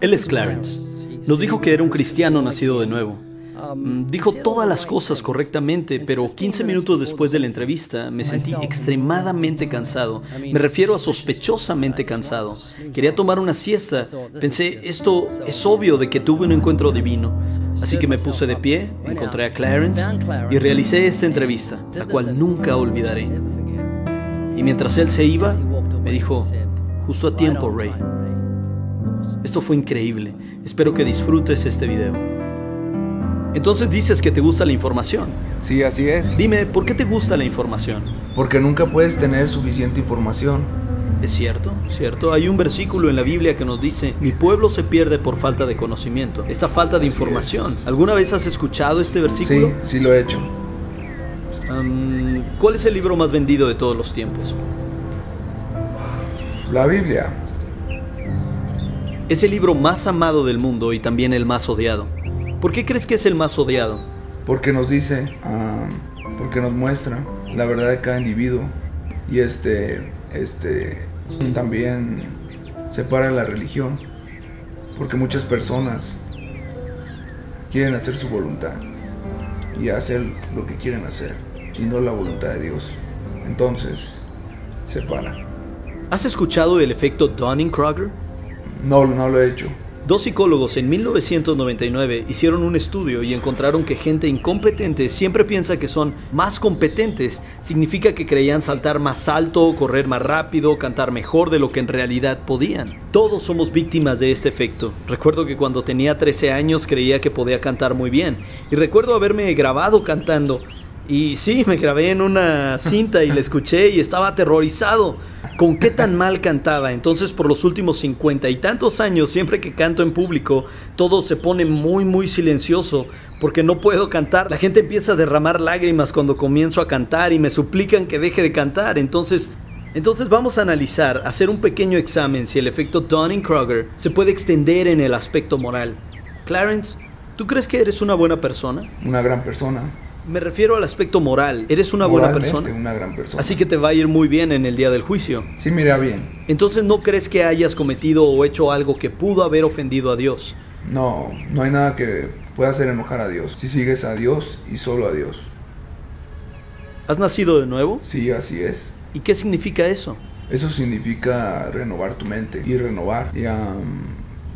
Speaker 2: Él es Clarence. Nos dijo que era un cristiano nacido de nuevo Um, mm, dijo todas las cosas correctamente, pero 15 minutos después de la entrevista me sentí extremadamente cansado. Me refiero a sospechosamente cansado. Quería tomar una siesta. Pensé, esto es obvio de que tuve un encuentro divino. Así que me puse de pie, encontré a Clarence y realicé esta entrevista, la cual nunca olvidaré. Y mientras él se iba, me dijo, justo a tiempo, Ray. Esto fue increíble. Espero que disfrutes este video. Entonces dices que te gusta la información. Sí, así es. Dime, ¿por qué te gusta la información? Porque nunca puedes tener suficiente información. Es cierto, cierto. Hay un versículo en la Biblia que nos dice, mi pueblo se pierde por falta de conocimiento, esta falta de información. ¿Alguna vez has escuchado este versículo? Sí, sí lo he hecho. ¿Cuál es el libro más vendido de todos los tiempos? La Biblia. Es el libro más amado del mundo y también el más odiado. ¿Por qué crees que es el más odiado?
Speaker 3: Porque nos dice, ah, porque nos muestra la verdad de cada individuo. Y este, este, también separa la religión. Porque muchas personas quieren hacer su voluntad y hacer lo que quieren hacer, y no la voluntad de Dios. Entonces, separa.
Speaker 2: ¿Has escuchado el efecto Dunning-Kruger? No, no lo he hecho. Dos psicólogos en 1999 hicieron un estudio y encontraron que gente incompetente siempre piensa que son más competentes. Significa que creían saltar más alto, correr más rápido, cantar mejor de lo que en realidad podían. Todos somos víctimas de este efecto. Recuerdo que cuando tenía 13 años creía que podía cantar muy bien y recuerdo haberme grabado cantando. Y sí, me grabé en una cinta y la escuché y estaba aterrorizado con qué tan mal cantaba. Entonces, por los últimos 50 y tantos años, siempre que canto en público, todo se pone muy, muy silencioso porque no puedo cantar. La gente empieza a derramar lágrimas cuando comienzo a cantar y me suplican que deje de cantar. Entonces, entonces vamos a analizar, hacer un pequeño examen si el efecto Dunning-Kruger se puede extender en el aspecto moral. Clarence, ¿tú crees que eres una buena persona?
Speaker 3: Una gran persona.
Speaker 2: Me refiero al aspecto moral. Eres una buena persona. Una gran persona. Así que te va a ir muy bien en el día del juicio. Sí, mira bien. Entonces no crees que hayas cometido o hecho algo que pudo haber ofendido a Dios.
Speaker 3: No, no hay nada que pueda hacer enojar a Dios. Si sigues a Dios y solo a Dios. ¿Has nacido de nuevo? Sí, así es. ¿Y qué significa eso? Eso significa renovar tu mente y renovar y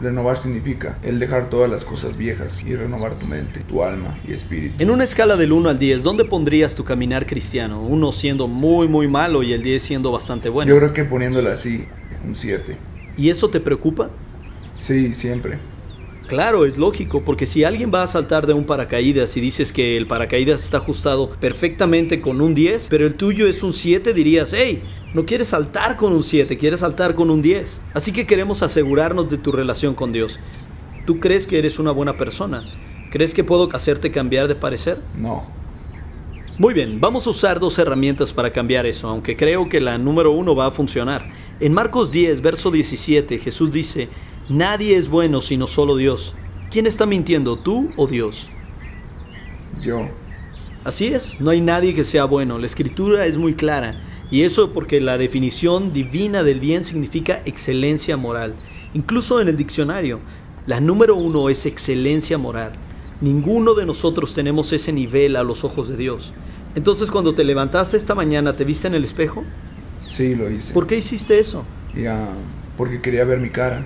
Speaker 2: Renovar significa el dejar todas las cosas viejas y renovar
Speaker 3: tu mente, tu alma y espíritu.
Speaker 2: En una escala del 1 al 10, ¿dónde pondrías tu caminar cristiano? Uno siendo muy, muy malo y el 10 siendo bastante bueno. Yo creo que poniéndole así, un 7. ¿Y eso te preocupa? Sí, siempre. Claro, es lógico, porque si alguien va a saltar de un paracaídas y dices que el paracaídas está ajustado perfectamente con un 10, pero el tuyo es un 7, dirías, hey, no quieres saltar con un 7, quieres saltar con un 10. Así que queremos asegurarnos de tu relación con Dios. ¿Tú crees que eres una buena persona? ¿Crees que puedo hacerte cambiar de parecer? No. Muy bien, vamos a usar dos herramientas para cambiar eso, aunque creo que la número uno va a funcionar. En Marcos 10, verso 17, Jesús dice, Nadie es bueno sino solo Dios. ¿Quién está mintiendo, tú o Dios? Yo. Así es, no hay nadie que sea bueno. La escritura es muy clara. Y eso porque la definición divina del bien significa excelencia moral. Incluso en el diccionario, la número uno es excelencia moral. Ninguno de nosotros tenemos ese nivel a los ojos de Dios. Entonces cuando te levantaste esta mañana, ¿te viste en el espejo?
Speaker 3: Sí, lo hice. ¿Por qué hiciste eso? Ah, porque quería ver mi cara.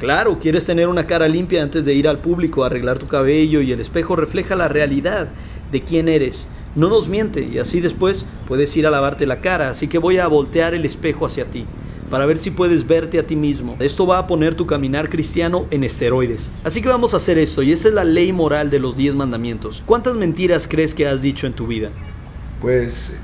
Speaker 2: Claro, quieres tener una cara limpia antes de ir al público a arreglar tu cabello y el espejo refleja la realidad de quién eres, no nos miente y así después puedes ir a lavarte la cara, así que voy a voltear el espejo hacia ti para ver si puedes verte a ti mismo. Esto va a poner tu caminar cristiano en esteroides. Así que vamos a hacer esto y esta es la ley moral de los 10 mandamientos. ¿Cuántas mentiras crees que has dicho en tu vida?
Speaker 3: Pues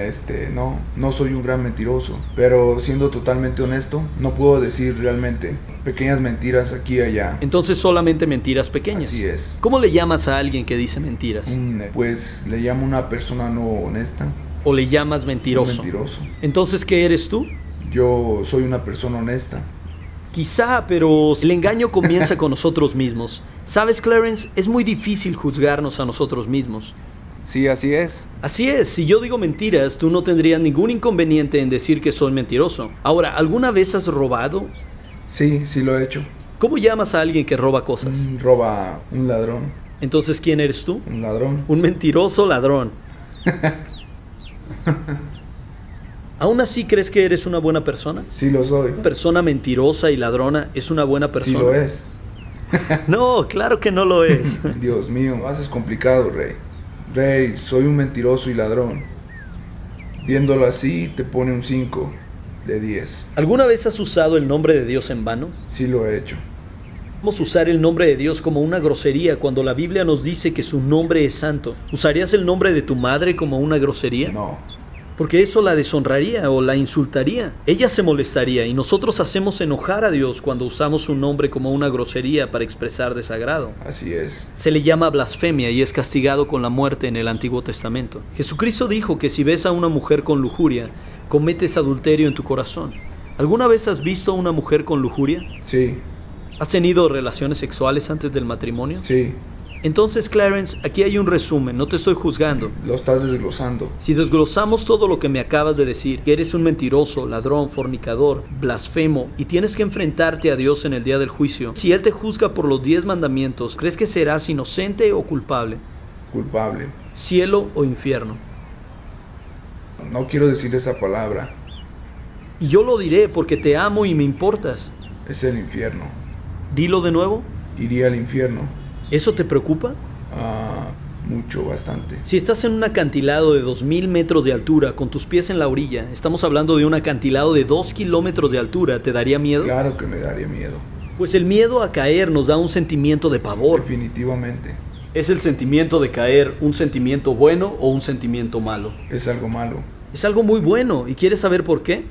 Speaker 3: este, no, no soy un gran mentiroso, pero siendo totalmente honesto, no puedo decir realmente pequeñas
Speaker 2: mentiras aquí y allá. Entonces solamente mentiras pequeñas. Así es. ¿Cómo le llamas a alguien que dice mentiras? Eh,
Speaker 3: pues le llamo una persona no honesta.
Speaker 2: ¿O le llamas mentiroso? Mentiroso. Entonces, ¿qué eres tú? Yo soy una persona honesta. Quizá, pero el engaño comienza con nosotros mismos. ¿Sabes, Clarence? Es muy difícil juzgarnos a nosotros mismos. Sí, así es. Así es, si yo digo mentiras, tú no tendrías ningún inconveniente en decir que soy mentiroso. Ahora, ¿alguna vez has robado? Sí, sí lo he hecho. ¿Cómo llamas a alguien que roba cosas? Mm, roba un ladrón. Entonces, ¿quién eres tú? Un ladrón. Un mentiroso ladrón. ¿Aún así crees que eres una buena persona? Sí, lo soy. ¿Una persona mentirosa y ladrona es una buena persona? Sí, lo es. no, claro que
Speaker 3: no lo es. Dios mío, haces complicado, Rey. Rey, soy un mentiroso y ladrón. Viéndolo así,
Speaker 2: te pone un 5
Speaker 3: de 10.
Speaker 2: ¿Alguna vez has usado el nombre de Dios en vano? Sí lo he hecho. a usar el nombre de Dios como una grosería cuando la Biblia nos dice que su nombre es santo. ¿Usarías el nombre de tu madre como una grosería? No porque eso la deshonraría o la insultaría. Ella se molestaría y nosotros hacemos enojar a Dios cuando usamos un nombre como una grosería para expresar desagrado. Así es. Se le llama blasfemia y es castigado con la muerte en el Antiguo Testamento. Jesucristo dijo que si ves a una mujer con lujuria, cometes adulterio en tu corazón. ¿Alguna vez has visto a una mujer con lujuria? Sí. ¿Has tenido relaciones sexuales antes del matrimonio? Sí. Entonces, Clarence, aquí hay un resumen, no te estoy juzgando. Lo estás desglosando. Si desglosamos todo lo que me acabas de decir, que eres un mentiroso, ladrón, fornicador, blasfemo, y tienes que enfrentarte a Dios en el día del juicio, si Él te juzga por los diez mandamientos, ¿crees que serás inocente o culpable? Culpable. ¿Cielo o infierno? No quiero decir esa palabra. Y yo lo diré porque te amo y me importas. Es el infierno. Dilo de nuevo. Iría al infierno. ¿Eso te preocupa? Ah, mucho, bastante. Si estás en un acantilado de 2.000 metros de altura, con tus pies en la orilla, estamos hablando de un acantilado de 2 kilómetros de altura, ¿te daría miedo? Claro que me daría miedo. Pues el miedo a caer nos da un sentimiento de pavor. Definitivamente. ¿Es el sentimiento de caer un sentimiento bueno o un sentimiento malo? Es algo malo. Es algo muy bueno. ¿Y quieres saber por qué?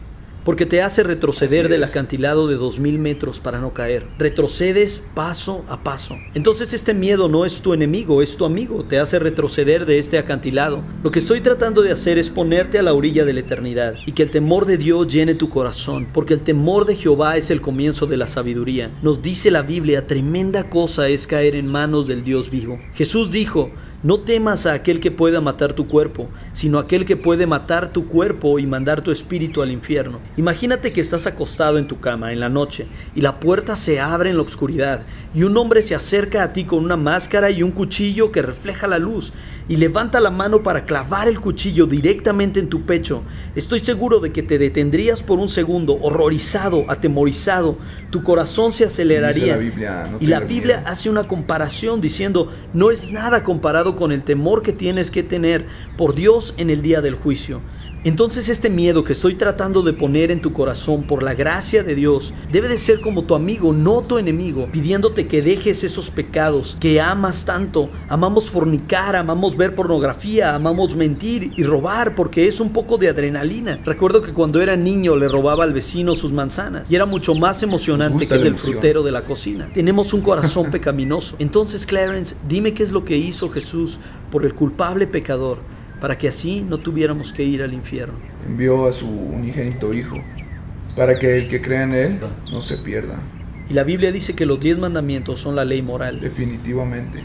Speaker 2: porque te hace retroceder del acantilado de 2.000 metros para no caer. Retrocedes paso a paso. Entonces este miedo no es tu enemigo, es tu amigo, te hace retroceder de este acantilado. Lo que estoy tratando de hacer es ponerte a la orilla de la eternidad y que el temor de Dios llene tu corazón, porque el temor de Jehová es el comienzo de la sabiduría. Nos dice la Biblia, tremenda cosa es caer en manos del Dios vivo. Jesús dijo, no temas a aquel que pueda matar tu cuerpo, sino aquel que puede matar tu cuerpo y mandar tu espíritu al infierno. Imagínate que estás acostado en tu cama en la noche y la puerta se abre en la oscuridad y un hombre se acerca a ti con una máscara y un cuchillo que refleja la luz y levanta la mano para clavar el cuchillo directamente en tu pecho, estoy seguro de que te detendrías por un segundo, horrorizado, atemorizado, tu corazón se aceleraría. y la Biblia hace una comparación diciendo, no es nada comparado con el temor que tienes que tener por Dios en el día del juicio. Entonces este miedo que estoy tratando de poner en tu corazón por la gracia de Dios debe de ser como tu amigo, no tu enemigo, pidiéndote que dejes esos pecados que amas tanto. Amamos fornicar, amamos ver pornografía, amamos mentir y robar porque es un poco de adrenalina. Recuerdo que cuando era niño le robaba al vecino sus manzanas y era mucho más emocionante que el frutero de la cocina. Tenemos un corazón pecaminoso. Entonces Clarence, dime qué es lo que hizo Jesús por el culpable pecador para que así no tuviéramos que ir al infierno.
Speaker 3: Envió a su unigénito Hijo, para que el que crea en Él no se pierda. Y la
Speaker 2: Biblia dice que los diez mandamientos son la ley moral. Definitivamente.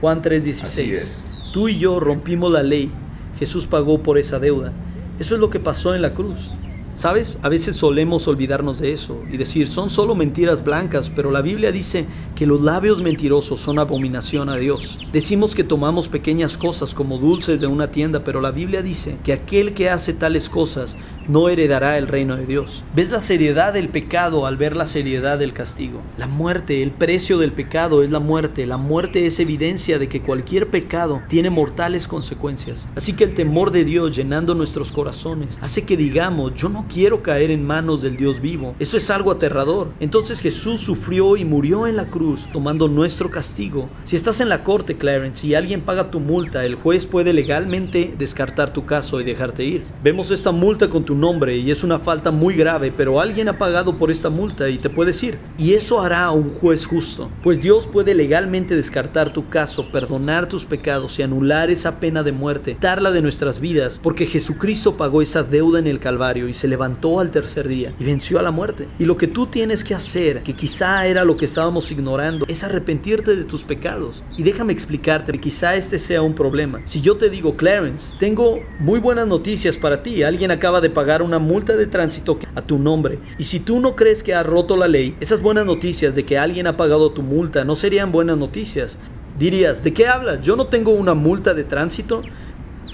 Speaker 2: Juan 3:16. Tú y yo rompimos la ley. Jesús pagó por esa deuda. Eso es lo que pasó en la cruz. ¿Sabes? A veces solemos olvidarnos de eso y decir, son solo mentiras blancas, pero la Biblia dice que los labios mentirosos son abominación a Dios. Decimos que tomamos pequeñas cosas como dulces de una tienda, pero la Biblia dice que aquel que hace tales cosas no heredará el reino de Dios. ¿Ves la seriedad del pecado al ver la seriedad del castigo? La muerte, el precio del pecado es la muerte. La muerte es evidencia de que cualquier pecado tiene mortales consecuencias. Así que el temor de Dios llenando nuestros corazones hace que digamos, yo no quiero caer en manos del Dios vivo. Eso es algo aterrador. Entonces Jesús sufrió y murió en la cruz tomando nuestro castigo. Si estás en la corte, Clarence, y alguien paga tu multa, el juez puede legalmente descartar tu caso y dejarte ir. Vemos esta multa con tu nombre y es una falta muy grave, pero alguien ha pagado por esta multa y te puedes ir. Y eso hará un juez justo, pues Dios puede legalmente descartar tu caso, perdonar tus pecados y anular esa pena de muerte, darla de nuestras vidas, porque Jesucristo pagó esa deuda en el Calvario y se levantó al tercer día y venció a la muerte. Y lo que tú tienes que hacer, que quizá era lo que estábamos ignorando, es arrepentirte de tus pecados. Y déjame explicarte, que quizá este sea un problema. Si yo te digo, Clarence, tengo muy buenas noticias para ti, alguien acaba de pagar una multa de tránsito a tu nombre. Y si tú no crees que ha roto la ley, esas buenas noticias de que alguien ha pagado tu multa no serían buenas noticias. Dirías, ¿de qué hablas? Yo no tengo una multa de tránsito.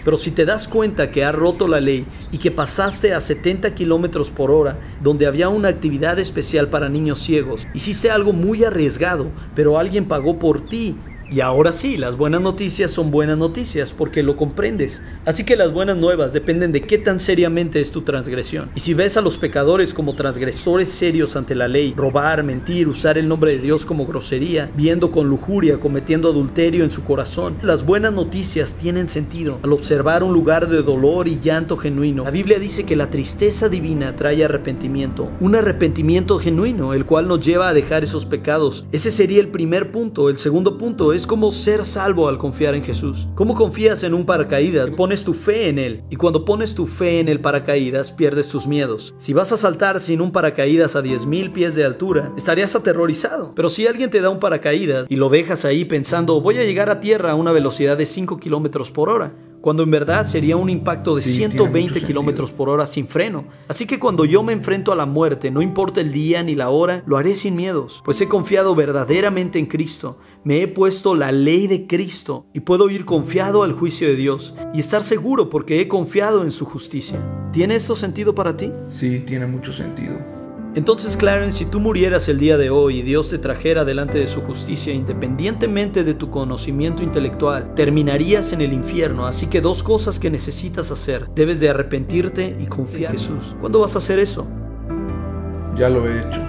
Speaker 2: Pero si te das cuenta que has roto la ley y que pasaste a 70 kilómetros por hora, donde había una actividad especial para niños ciegos, hiciste algo muy arriesgado, pero alguien pagó por ti y ahora sí, las buenas noticias son buenas noticias porque lo comprendes. Así que las buenas nuevas dependen de qué tan seriamente es tu transgresión. Y si ves a los pecadores como transgresores serios ante la ley, robar, mentir, usar el nombre de Dios como grosería, viendo con lujuria, cometiendo adulterio en su corazón, las buenas noticias tienen sentido. Al observar un lugar de dolor y llanto genuino, la Biblia dice que la tristeza divina trae arrepentimiento. Un arrepentimiento genuino, el cual nos lleva a dejar esos pecados. Ese sería el primer punto. El segundo punto es es como ser salvo al confiar en Jesús. ¿Cómo confías en un paracaídas? Pones tu fe en él. Y cuando pones tu fe en el paracaídas, pierdes tus miedos. Si vas a saltar sin un paracaídas a 10.000 pies de altura, estarías aterrorizado. Pero si alguien te da un paracaídas y lo dejas ahí pensando, voy a llegar a tierra a una velocidad de 5 kilómetros por hora, cuando en verdad sería un impacto de 120 kilómetros por hora sin freno. Así que cuando yo me enfrento a la muerte, no importa el día ni la hora, lo haré sin miedos, pues he confiado verdaderamente en Cristo, me he puesto la ley de Cristo y puedo ir confiado al juicio de Dios y estar seguro porque he confiado en su justicia. ¿Tiene esto sentido para ti? Sí, tiene mucho sentido. Entonces, Clarence, si tú murieras el día de hoy y Dios te trajera delante de su justicia, independientemente de tu conocimiento intelectual, terminarías en el infierno. Así que dos cosas que necesitas hacer. Debes de arrepentirte y confiar en Jesús. ¿Cuándo vas a hacer eso? Ya lo he hecho.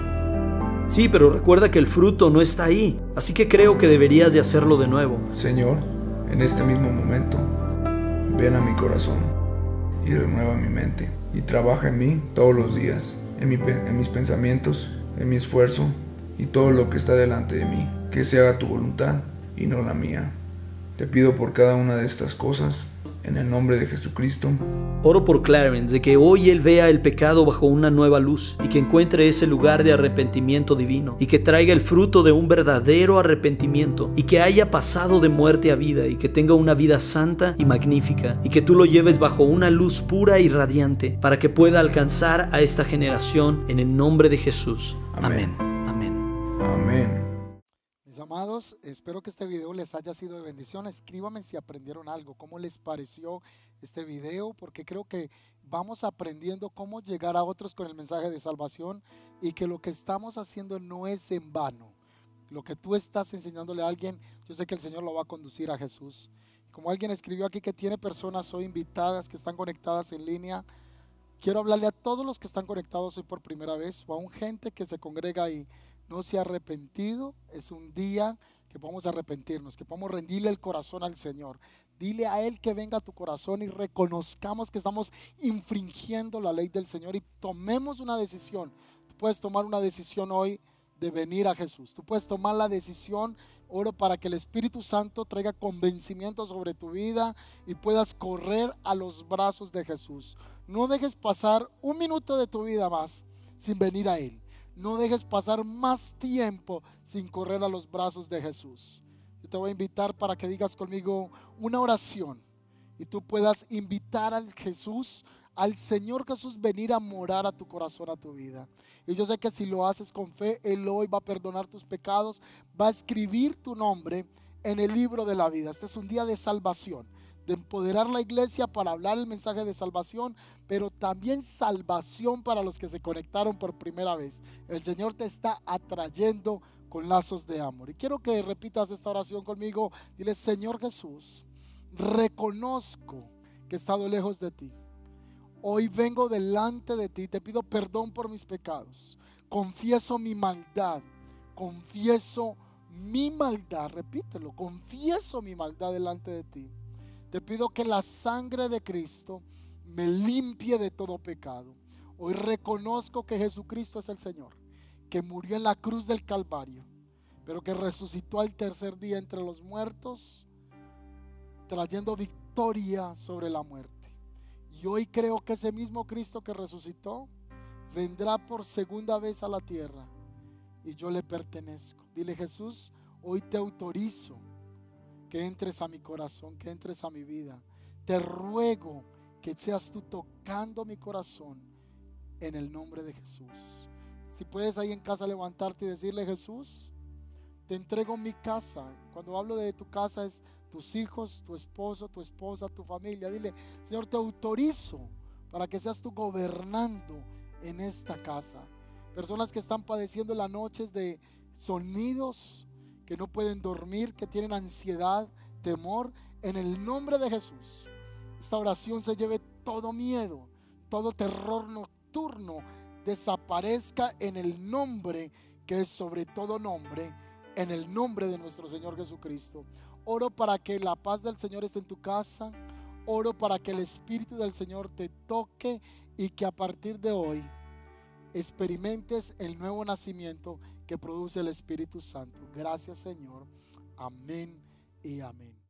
Speaker 2: Sí, pero recuerda que el fruto no está ahí. Así que creo que deberías de hacerlo de nuevo. Señor, en
Speaker 3: este mismo momento, ven a mi corazón y renueva mi mente y trabaja en mí todos los días en, mis pensamientos, en mi esfuerzo y todo lo que está delante de mí. Que se haga tu voluntad y no la mía. Te pido por cada una de estas cosas en el nombre de Jesucristo.
Speaker 2: Oro por Clarence, de que hoy él vea el pecado bajo una nueva luz y que encuentre ese lugar de arrepentimiento divino y que traiga el fruto de un verdadero arrepentimiento y que haya pasado de muerte a vida y que tenga una vida santa y magnífica y que tú lo lleves bajo una luz pura y radiante para que pueda alcanzar a esta generación en el nombre de Jesús. Amén. Amén.
Speaker 1: Amén. Amén. Amados, espero que este video les haya sido de bendición. escríbanme si aprendieron algo, cómo les pareció este video, porque creo que vamos aprendiendo cómo llegar a otros con el mensaje de salvación y que lo que estamos haciendo no es en vano. Lo que tú estás enseñándole a alguien, yo sé que el Señor lo va a conducir a Jesús. Como alguien escribió aquí que tiene personas hoy invitadas que están conectadas en línea, quiero hablarle a todos los que están conectados hoy por primera vez o a un gente que se congrega y no se ha arrepentido, es un día que podamos arrepentirnos, que podamos rendirle el corazón al Señor. Dile a Él que venga a tu corazón y reconozcamos que estamos infringiendo la ley del Señor y tomemos una decisión. Tú puedes tomar una decisión hoy de venir a Jesús. Tú puedes tomar la decisión, oro, para que el Espíritu Santo traiga convencimiento sobre tu vida y puedas correr a los brazos de Jesús. No dejes pasar un minuto de tu vida más sin venir a Él no dejes pasar más tiempo sin correr a los brazos de Jesús. Yo te voy a invitar para que digas conmigo una oración y tú puedas invitar al Jesús, al Señor Jesús, venir a morar a tu corazón, a tu vida. Y yo sé que si lo haces con fe, Él hoy va a perdonar tus pecados, va a escribir tu nombre en el libro de la vida. Este es un día de salvación de empoderar la iglesia para hablar el mensaje de salvación, pero también salvación para los que se conectaron por primera vez. El Señor te está atrayendo con lazos de amor. Y quiero que repitas esta oración conmigo. Dile, Señor Jesús, reconozco que he estado lejos de ti. Hoy vengo delante de ti, te pido perdón por mis pecados. Confieso mi maldad, confieso mi maldad, repítelo, confieso mi maldad delante de ti te pido que la sangre de Cristo me limpie de todo pecado. Hoy reconozco que Jesucristo es el Señor, que murió en la cruz del Calvario, pero que resucitó al tercer día entre los muertos, trayendo victoria sobre la muerte. Y hoy creo que ese mismo Cristo que resucitó vendrá por segunda vez a la tierra y yo le pertenezco. Dile Jesús, hoy te autorizo que entres a mi corazón, que entres a mi vida. Te ruego que seas tú tocando mi corazón en el nombre de Jesús. Si puedes ahí en casa levantarte y decirle, Jesús, te entrego mi casa. Cuando hablo de tu casa es tus hijos, tu esposo, tu esposa, tu familia. Dile, Señor, te autorizo para que seas tú gobernando en esta casa. Personas que están padeciendo las noches de sonidos, que no pueden dormir, que tienen ansiedad, temor, en el nombre de Jesús. Esta oración se lleve todo miedo, todo terror nocturno, desaparezca en el nombre que es sobre todo nombre, en el nombre de nuestro Señor Jesucristo. Oro para que la paz del Señor esté en tu casa. Oro para que el Espíritu del Señor te toque y que a partir de hoy experimentes el nuevo nacimiento que produce el Espíritu Santo. Gracias Señor. Amén y amén.